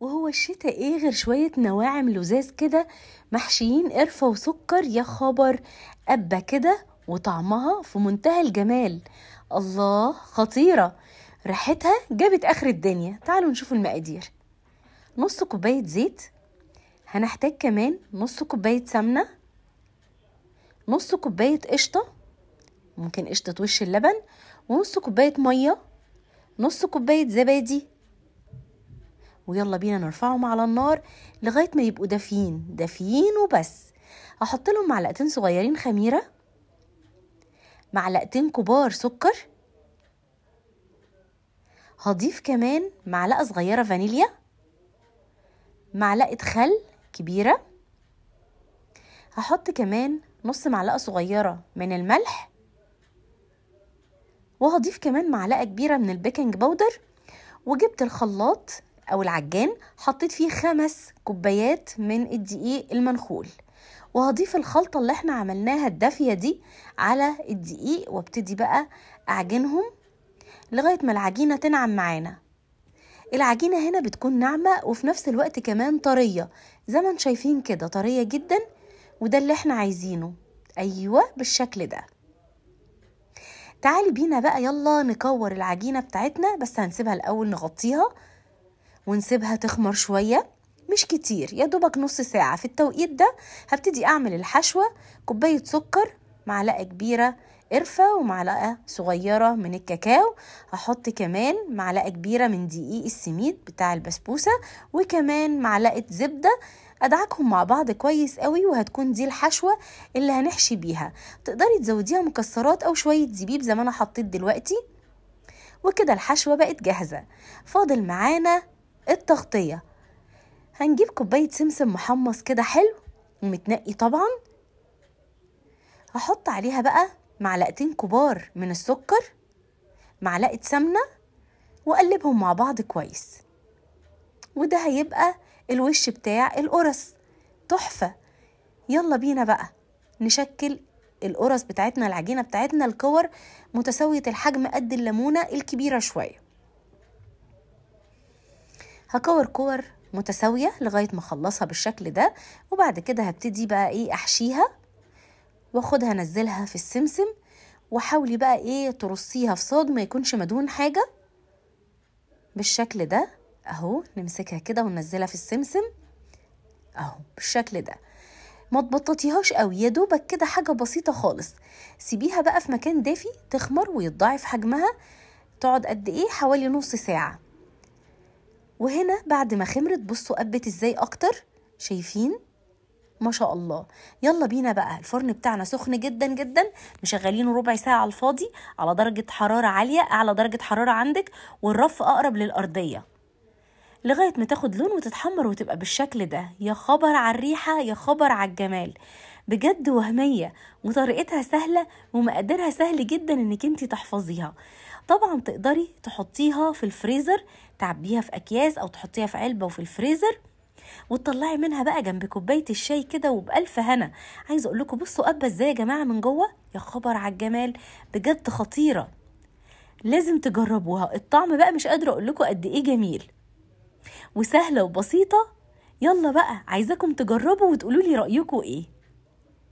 وهو الشتاء ايه غير شوية نواعم لزاز كده محشيين قرفة وسكر يا خبر أبة كده وطعمها في منتهى الجمال الله خطيرة ريحتها جابت اخر الدنيا تعالوا نشوف المقادير نص كوباية زيت هنحتاج كمان نص كوباية سمنة نص كوباية قشطة ممكن قشطة وش اللبن ونص كوباية مية نص كوباية زبادي ويلا بينا نرفعهم على النار لغاية ما يبقوا دافيين دافيين وبس أحط لهم معلقتين صغيرين خميرة معلقتين كبار سكر هضيف كمان معلقة صغيرة فانيليا معلقة خل كبيرة هحط كمان نص معلقة صغيرة من الملح وهضيف كمان معلقة كبيرة من البيكنج بودر وجبت الخلاط او العجان حطيت فيه خمس كوبايات من الدقيق المنخول وهضيف الخلطة اللي احنا عملناها الدافية دي على الدقيق وابتدي بقى اعجنهم لغاية ما العجينة تنعم معانا العجينة هنا بتكون ناعمة وفي نفس الوقت كمان طرية زي ما انتم شايفين كده طرية جدا وده اللي احنا عايزينه ايوه بالشكل ده تعالي بينا بقى يلا نكور العجينة بتاعتنا بس هنسيبها الأول نغطيها ونسيبها تخمر شوية مش كتير يا دوبك نص ساعة في التوقيت ده هبتدي أعمل الحشوة كوباية سكر معلقة كبيرة قرفة ومعلقة صغيرة من الكاكاو هحط كمان معلقة كبيرة من دقيق السميد بتاع البسبوسة وكمان معلقة زبدة ادعكهم مع بعض كويس قوي وهتكون دي الحشوه اللي هنحشي بيها تقدري تزوديها مكسرات او شويه زبيب زي ما انا حطيت دلوقتي وكده الحشوه بقت جاهزه فاضل معانا التغطية هنجيب كوباية سمسم محمص كده حلو ومتنقي طبعا هحط عليها بقى معلقتين كبار من السكر معلقة سمنة وأقلبهم مع بعض كويس وده هيبقى الوش بتاع القرص تحفة يلا بينا بقى نشكل القرص بتاعتنا العجينة بتاعتنا الكور متساوية الحجم قد الليمونة الكبيرة شوية هكور كور متساوية لغاية ما اخلصها بالشكل ده وبعد كده هبتدي بقى ايه احشيها واخدها انزلها في السمسم وحاولي بقى ايه ترصيها في صاج ما يكونش مدهون حاجة بالشكل ده اهو نمسكها كده وننزلها في السمسم اهو بالشكل ده ما تبططيهاش قوي يا دوبك كده حاجه بسيطه خالص سيبيها بقى في مكان دافي تخمر ويتضاعف حجمها تقعد قد ايه حوالي نص ساعه وهنا بعد ما خمرت بصوا قبت ازاي اكتر شايفين ما شاء الله يلا بينا بقى الفرن بتاعنا سخن جدا جدا مشغلينه ربع ساعه على الفاضي على درجه حراره عاليه اعلى درجه حراره عندك والرف اقرب للارضيه لغايه ما تاخد لون وتتحمر وتبقى بالشكل ده يا خبر على الريحه يا خبر على الجمال بجد وهميه وطريقتها سهله ومقدرها سهل جدا انك انت تحفظيها طبعا تقدري تحطيها في الفريزر تعبيها في اكياس او تحطيها في علبه وفي الفريزر وتطلعي منها بقى جنب كوبايه الشاي كده وبالف هنا عايزه اقول لكم بصوا قبه ازاي يا جماعه من جوه يا خبر على الجمال بجد خطيره لازم تجربوها الطعم بقى مش قادره اقول لكم قد ايه جميل وسهله وبسيطه يلا بقى عايزاكم تجربوا وتقولولي رايكم ايه